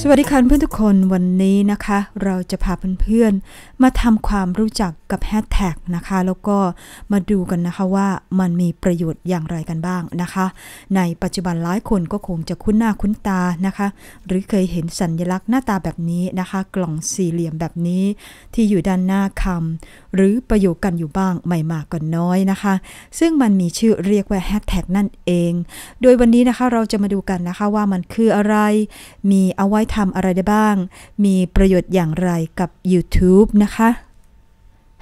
สวัสดีค่ะเพื่อนทุกคนวันนี้นะคะ เราจะพาเพื่อนๆ มาทำความรู้จักกับแฮชแท็กนะคะแล้วก็มาดูกันนะคะว่ามันมีประโยชน์อย่างไรกันบ้างนะคะ ในปัจจุบันหลายคนก็คงจะคุ้นหน้าคุ้นตานะคะ หรือเคยเห็นสัญญลักษณ์หน้าตาแบบนี้นะคะ กล่องสี่เหลี่ยมแบบนี้ ที่อยู่ด้านหน้าคำหรือประโยคกันอยู่บ้างไม่มากก็นน้อยนะคะ ซึ่งมันมีชื่อเรียกว่าแฮชแท็กนั่นเอง โดยวันนี้นะคะเราจะมาดูกันนะคะว่ามันคืออะไรมีเอาไว้ทำอะไรได้บ้าง มีประโยชน์อย่างไรกับ YouTube นะคะ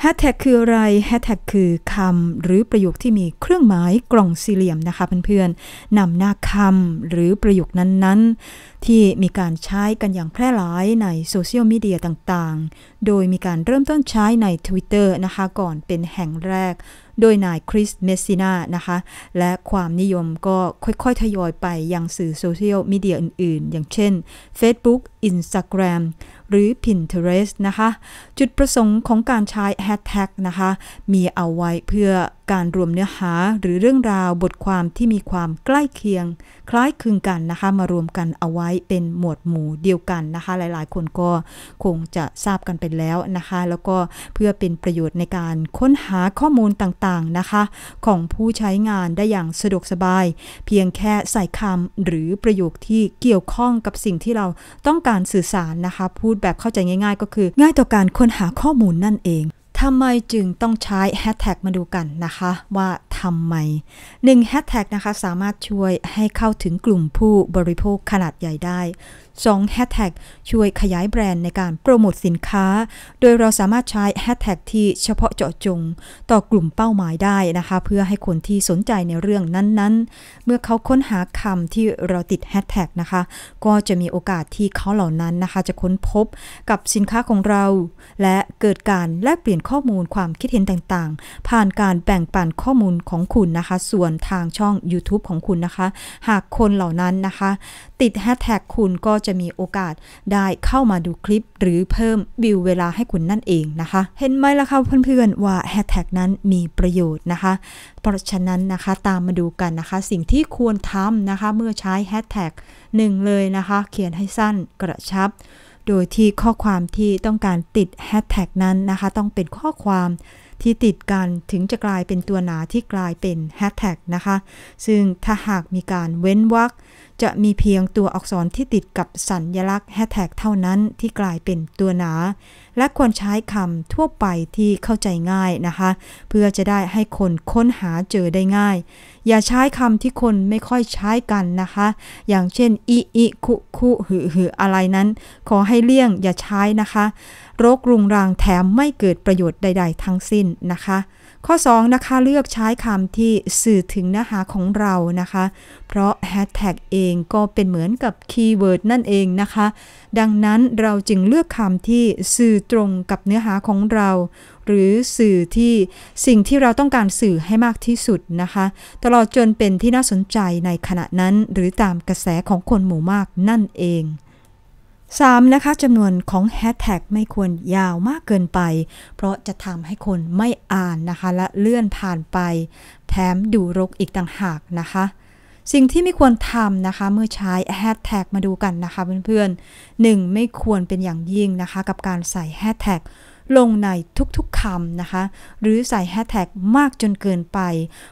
แ a ชแท็คืออะไรแ a ชแท็คือคำหรือประโยคที่มีเครื่องหมายกล่องสี่เหลี่ยมนะคะ เพื่อนๆนำหน้าคำหรือประโยคนั้นๆ ที่มีการใช้กันอย่างแพร่หลายในโซเชียลมีเดียต่างๆ โดยมีการเริ่มต้นใช้ใน Twitter นะคะ ก่อนเป็นแห่งแรกโดยนายคริสเมสซิน่านะคะ และความนิยมก็ค่อยๆทยอยไปยังสื่อโซเชียลมีเดียอื่นๆ อย่างเช่น Facebook Instagram หรือ Pinterest นะคะจุดประสงค์ของการใช้แฮชแท็กนะคะมีเอาไว้เพื่อการรวมเนื้อหาหรือเรื่องราวบทความที่มีความใกล้เคียง คล้ายคลึงกันนะคะมารวมกันเอาไว้เป็นหมวดหมู่เดียวกันนะคะหลายๆ คนก็คงจะทราบกันไปแล้วนะคะแล้วก็เพื่อเป็นประโยชน์ในการค้นหาข้อมูลต่างๆนะคะของผู้ใช้งานได้อย่างสะดวกสบาย เพียงแค่ใส่คำหรือประโยคที่เกี่ยวข้องกับสิ่งที่เราต้องการการสื่อสารนะคะ พูดแบบเข้าใจง่ายๆ ก็คือง่ายต่อการค้นหาข้อมูลนั่นเองทำไมจึงต้องใช้แฮชแท็กมาดูกันนะคะ ว่าทำไม1แฮชแท็กนะคะ สามารถช่วยให้เข้าถึงกลุ่มผู้บริโภคขนาดใหญ่ได้2แฮชแท็กช่วยขยายแบรนด์ในการโปรโมทสินค้า โดยเราสามารถใช้แฮชแท็กที่เฉพาะเจาะจง ต่อกลุ่มเป้าหมายได้นะคะ เพื่อให้คนที่สนใจในเรื่องนั้นๆ เมื่อเขาค้นหาคำที่เราติดแฮชแท็กนะคะ ก็จะมีโอกาสที่เขาเหล่านั้นนะคะ จะค้นพบกับสินค้าของเรา และเกิดการแลกเปลี่ยนข้อมูลความคิดเห็นต่างๆ ผ่านการแบ่งปันข้อมูลของคุณนะคะ ส่วนทางช่อง YouTube ของคุณนะคะ หากคนเหล่านั้นนะคะ ติดแฮชแท็กคุณก็จะมีโอกาสได้เข้ามาดูคลิปหรือเพิ่ม วิวเวลาให้คุณนั่นเองนะคะ เห็นไหมล่ะคะเพื่อนๆว่าแฮชแท็กนั้นมีประโยชน์นะคะ เพราะฉะนั้นนะคะตามมาดูกันนะคะสิ่งที่ควรทำนะคะเมื่อใช้แฮชแท็กหนึ่งเลยนะคะ เขียนให้สั้นกระชับ โดยที่ข้อความที่ต้องการติดแฮชแท็กนั้นนะคะต้องเป็นข้อความที่ติดกันถึงจะกลายเป็นตัวหนาที่กลายเป็นแฮชแท็กนะคะ ซึ่งถ้าหากมีการเว้นวรรคจะมีเพียงตัวอักษรที่ติดกับสัญลักษณ์แฮชแท็กเท่านั้นที่กลายเป็นตัวหนา และควรใช้คำทั่วไปที่เข้าใจง่ายนะคะ เพื่อจะได้ให้คนค้นหาเจอได้ง่าย อย่าใช้คำที่คนไม่ค่อยใช้กันนะคะ อย่างเช่นอิอิคุคุหือหืออะไรนั้น ขอให้เลี่ยงอย่าใช้นะคะ โรครุงรังแถมไม่เกิดประโยชน์ใดๆ ทั้งสิ้นนะคะ ข้อ 2 นะคะเลือกใช้คำที่สื่อถึงเนื้อหาของเรานะคะเพราะแฮชแท็กเององก็เป็นเหมือนกับคีย์เวิร์ดนั่นเองนะคะ ดังนั้นเราจึงเลือกคำที่สื่อตรงกับเนื้อหาของเรา หรือสื่อที่สิ่งที่เราต้องการสื่อให้มากที่สุดนะคะ ตลอดจนเป็นที่น่าสนใจในขณะนั้นหรือตามกระแสของคนหมู่มากนั่นเอง 3. นะคะจำนวนของแฮชแท็กไม่ควรยาวมากเกินไป เพราะจะทำให้คนไม่อ่านนะคะและเลื่อนผ่านไป แถมดูรกอีกต่างหากนะคะสิ่งที่ไม่ควรทำนะคะเมื่อใช้แฮชแท็กมาดูกันนะคะเพื่อนๆ 1. ไม่ควรเป็นอย่างยิ่งนะคะกับการใส่แฮชแท็กลงในทุกๆคำนะคะ หรือใส่แฮชแท็กมากจนเกินไป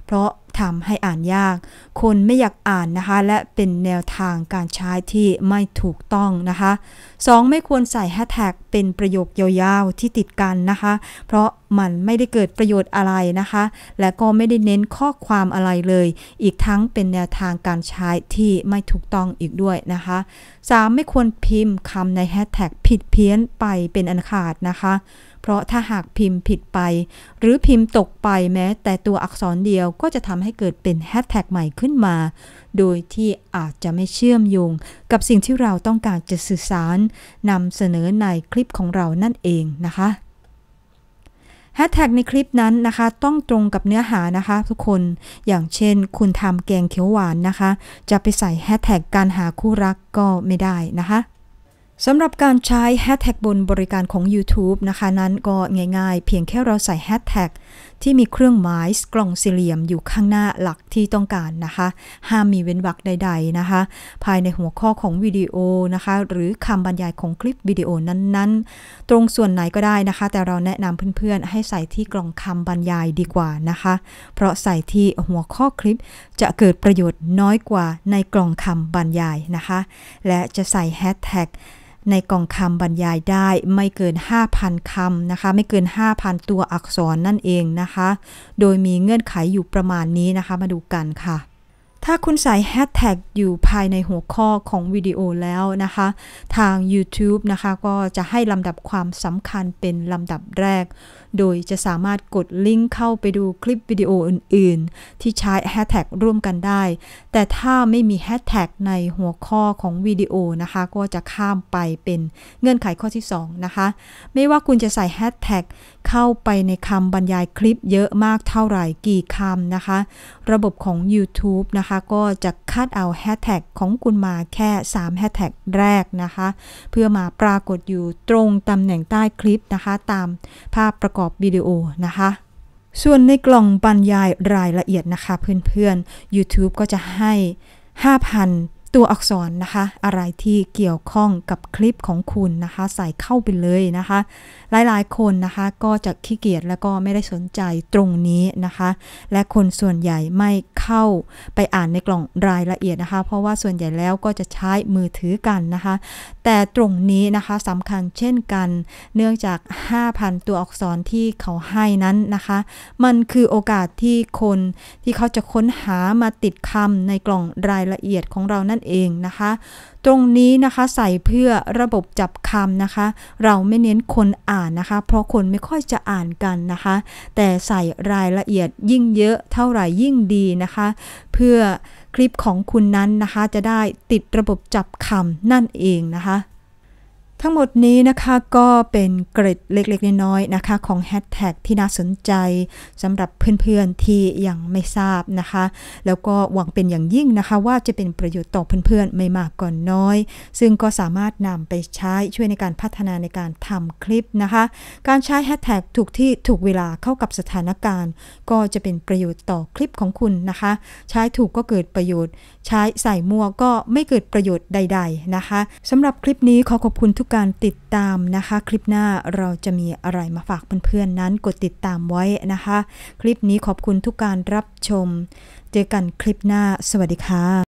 เพราะทำให้อ่านยาก คนไม่อยากอ่านนะคะ และเป็นแนวทางการใช้ที่ไม่ถูกต้องนะคะ 2. ไม่ควรใส่แฮชแท็กเป็นประโยคยาวๆที่ติดกันนะคะ เพราะมันไม่ได้เกิดประโยชน์อะไรนะคะ และก็ไม่ได้เน้นข้อความอะไรเลย อีกทั้งเป็นแนวทางการใช้ที่ไม่ถูกต้องอีกด้วยนะคะ 3. ไม่ควรพิมพ์คำในแฮชแท็กผิดเพี้ยนไปเป็นอันขาดนะคะเพราะถ้าหากพิมพ์ผิดไปหรือพิมพ์ตกไปแม้ แต่ตัวอักษรเดียวก็จะทำให้เกิดเป็นแฮชแท็กใหม่ขึ้นมา โดยที่อาจจะไม่เชื่อมโยง กับสิ่งที่เราต้องการจะสื่อสารนำเสนอในคลิปของเรานั่นเองนะคะแฮชแท็กในคลิปนั้นนะคะ ต้องตรงกับเนื้อหานะคะ ทุกคนอย่างเช่น คุณทำแกงเขียวหวานนะคะ จะไปใส่แฮชแท็กการหาคู่รักก็ไม่ได้นะคะสำหรับการใช้แฮชแท็กบนบริการของ YouTube นะคะนั้นก็ง่ายๆ เพียงแค่เราใส่แฮชแท็กที่มีเครื่องหมายกล่องสี่เหลี่ยมอยู่ข้างหน้าหลักที่ต้องการนะคะห้ามมีเว้นวรรคใดๆนะคะ ภายในหัวข้อของวิดีโอนะคะ หรือคำบรรยายของคลิปวิดีโอนั้นๆ ตรงส่วนไหนก็ได้นะคะ แต่เราแนะนำเพื่อนๆให้ใส่ที่กล่องคำบรรยายดีกว่านะคะ เพราะใส่ที่หัวข้อคลิปจะเกิดประโยชน์น้อยกว่าในกล่องคำบรรยายนะคะ และจะใส่แฮชแท็กในกล่องคำบรรยายได้ ไม่เกิน 5,000คำนะคะ ไม่เกิน 5,000 ตัวอักษรนั่นเองนะคะ โดยมีเงื่อนไขอยู่ประมาณนี้นะคะ มาดูกันค่ะถ้าคุณใส่แฮชแท็กอยู่ภายในหัวข้อของวิดีโอแล้วนะคะ ทาง YouTube นะคะ ก็จะให้ลำดับความสำคัญเป็นลำดับแรก โดยจะสามารถกดลิงก์เข้าไปดูคลิปวิดีโออื่นๆ ที่ใช้แฮชแท็กร่วมกันได้ แต่ถ้าไม่มีแฮชแท็กในหัวข้อของวิดีโอนะคะ ก็จะข้ามไปเป็นเงื่อนไขข้อที่2นะคะไม่ว่าคุณจะใส่แฮชแท็กเข้าไปในคำบรรยายคลิปเยอะมากเท่าไหร่กี่คำนะคะ ระบบของ YouTube นะคะคะก็จะคัดเอาแฮชแท็กของคุณมาแค่3แฮชแท็กแรกนะคะ เพื่อมาปรากฏอยู่ตรงตำแหน่งใต้คลิปนะคะ ตามภาพประกอบวิดีโอนะคะ ส่วนในกล่องบรรยายรายละเอียดนะคะเพื่อนๆ YouTube ก็จะให้ 5,000ตัวอักษรนะคะอะไรที่เกี่ยวข้องกับคลิปของคุณนะคะใส่เข้าไปเลยนะคะหลายๆ คนนะคะก็จะขี้เกียจแล้วก็ไม่ได้สนใจตรงนี้นะคะ และคนส่วนใหญ่ไม่เข้าไปอ่านในกล่องรายละเอียดนะคะ เพราะว่าส่วนใหญ่แล้วก็จะใช้มือถือกันนะคะ แต่ตรงนี้นะคะสำคัญเช่นกันเนื่องจาก 5,000 ตัวอักษรที่เขาให้นั้นนะคะ มันคือโอกาสที่คนที่เขาจะค้นหามาติดคำในกล่องรายละเอียดของเรานั่นนเองนะคะ ตรงนี้นะคะใส่เพื่อระบบจับคำนะคะ เราไม่เน้นคนอ่านนะคะ เพราะคนไม่ค่อยจะอ่านกันนะคะ แต่ใส่รายละเอียดยิ่งเยอะ เท่าไหร่ยิ่งดีนะคะ เพื่อคลิปของคุณนั้นนะคะ จะได้ติดระบบจับคำนั่นเองนะคะทั้งหมดนี้นะคะก็เป็นเกร็ดเล็กๆ น้อยๆนะคะ ของแฮชแท็กที่น่าสนใจสำหรับเพื่อนๆที่ยังไม่ทราบนะคะ แล้วก็หวังเป็นอย่างยิ่งนะคะ ว่าจะเป็นประโยชน์ต่อเพื่อนๆ ไม่มากก่อนน้อย ซึ่งก็สามารถนำไปใช้ช่วยในการพัฒนาในการทำคลิปนะคะ การใช้แฮชแท็กถูกที่ถูกเวลาเข้ากับสถานการณ์ ก็จะเป็นประโยชน์ต่อคลิปของคุณนะคะ ใช้ถูกก็เกิดประโยชน์ ใช้ใส่มั่วก็ไม่เกิดประโยชน์ใด ๆนะคะสำหรับคลิปนี้ขอขอบคุณทุกการติดตามนะคะคลิปหน้าเราจะมีอะไรมาฝากเพื่อนๆนั้นกดติดตามไว้นะคะคลิปนี้ขอบคุณทุกการรับชมเจอกันคลิปหน้าสวัสดีค่ะ